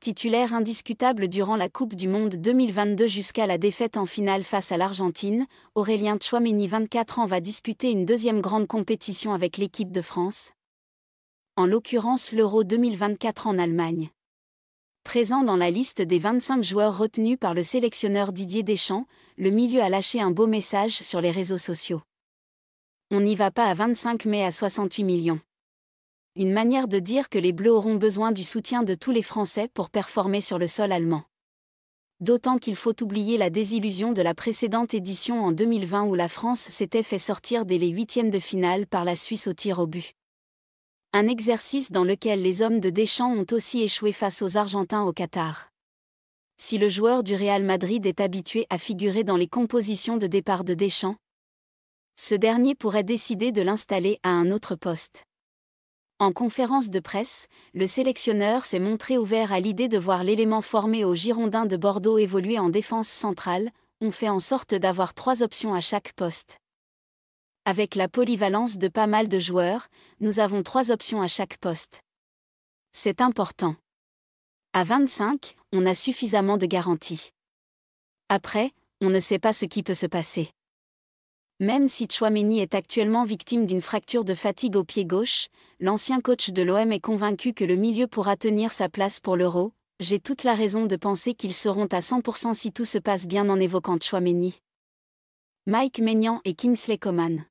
titulaire indiscutable durant la Coupe du Monde 2022 jusqu'à la défaite en finale face à l'Argentine, Aurélien Tchouameni, 24 ans va disputer une deuxième grande compétition avec l'équipe de France, en l'occurrence l'Euro 2024 en Allemagne. Présent dans la liste des 25 joueurs retenus par le sélectionneur Didier Deschamps, le milieu a lâché un beau message sur les réseaux sociaux. On n'y va pas à 25 mais à 68 millions une manière de dire que les Bleus auront besoin du soutien de tous les Français pour performer sur le sol allemand. D'autant qu'il faut oublier la désillusion de la précédente édition en 2020 où la France s'était fait sortir dès les huitièmes de finale par la Suisse au tir au but. Un exercice dans lequel les hommes de Deschamps ont aussi échoué face aux Argentins au Qatar. Si le joueur du Real Madrid est habitué à figurer dans les compositions de départ de Deschamps, ce dernier pourrait décider de l'installer à un autre poste. En conférence de presse, le sélectionneur s'est montré ouvert à l'idée de voir l'élément formé aux Girondins de Bordeaux évoluer en défense centrale, on fait en sorte d'avoir trois options à chaque poste. Avec la polyvalence de pas mal de joueurs, nous avons trois options à chaque poste. C'est important. À 25, on a suffisamment de garanties. Après, on ne sait pas ce qui peut se passer. Même si Chouameni est actuellement victime d'une fracture de fatigue au pied gauche, l'ancien coach de l'OM est convaincu que le milieu pourra tenir sa place pour l'Euro. J'ai toute la raison de penser qu'ils seront à 100% si tout se passe bien en évoquant Chouameni. Mike Maignan et Kingsley Coman.